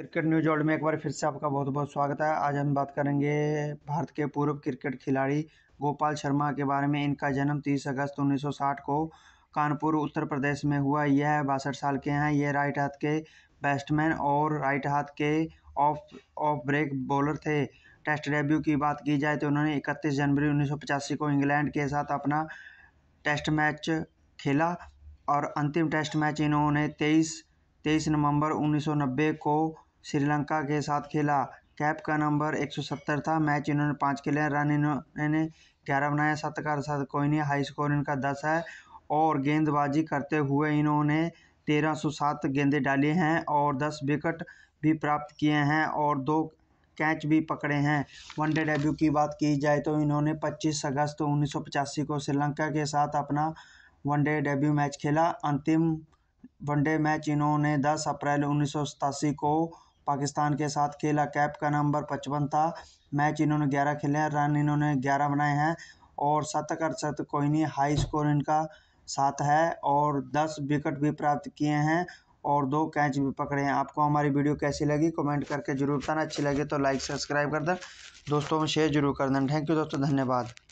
cricket news world में एक बार फिर से आपका बहुत बहुत स्वागत है आज हम बात करेंगे भारत के पूर्व क्रिकेट खिलाड़ी गोपाल शर्मा के बारे में इनका जन्म 30 अगस्त 1960 को कानपुर उत्तर प्रदेश में हुआ यह बासठ साल के हैं यह राइट हाथ के बैट्समैन और राइट हाथ के ऑफ ऑफ ब्रेक बॉलर थे टेस्ट डेब्यू की बात की जाए तो उन्होंने इकतीस जनवरी उन्नीस को इंग्लैंड के साथ अपना टेस्ट मैच खेला और अंतिम टेस्ट मैच इन्होंने तेईस तेईस नवंबर 1990 को श्रीलंका के साथ खेला कैप का नंबर 170 था मैच इन्होंने पाँच खेले हैं रन इन्होंने ग्यारह बनाया सत्तर का कोई नहीं हाई स्कोर इनका दस है और गेंदबाजी करते हुए इन्होंने तेरह सौ सात गेंदे डाली हैं और दस विकेट भी प्राप्त किए हैं और दो कैच भी पकड़े हैं वनडे डेब्यू की बात की जाए तो इन्होंने 25 अगस्त तो उन्नीस को श्रीलंका के साथ अपना वनडे डेब्यू मैच खेला अंतिम वनडे मैच इन्होंने 10 अप्रैल उन्नीस को पाकिस्तान के साथ खेला कैप का नंबर पचपन था मैच इन्होंने ग्यारह खेले हैं रन इन्होंने ग्यारह बनाए हैं और शतक अड़सठ कोहनी हाई स्कोर इनका सात है और दस विकेट भी प्राप्त किए हैं और दो कैच भी पकड़े हैं आपको हमारी वीडियो कैसी लगी कमेंट करके जरूर बताना अच्छी लगे तो लाइक सब्सक्राइब कर दें दोस्तों में शेयर जरूर कर दें थैंक यू दोस्तों धन्यवाद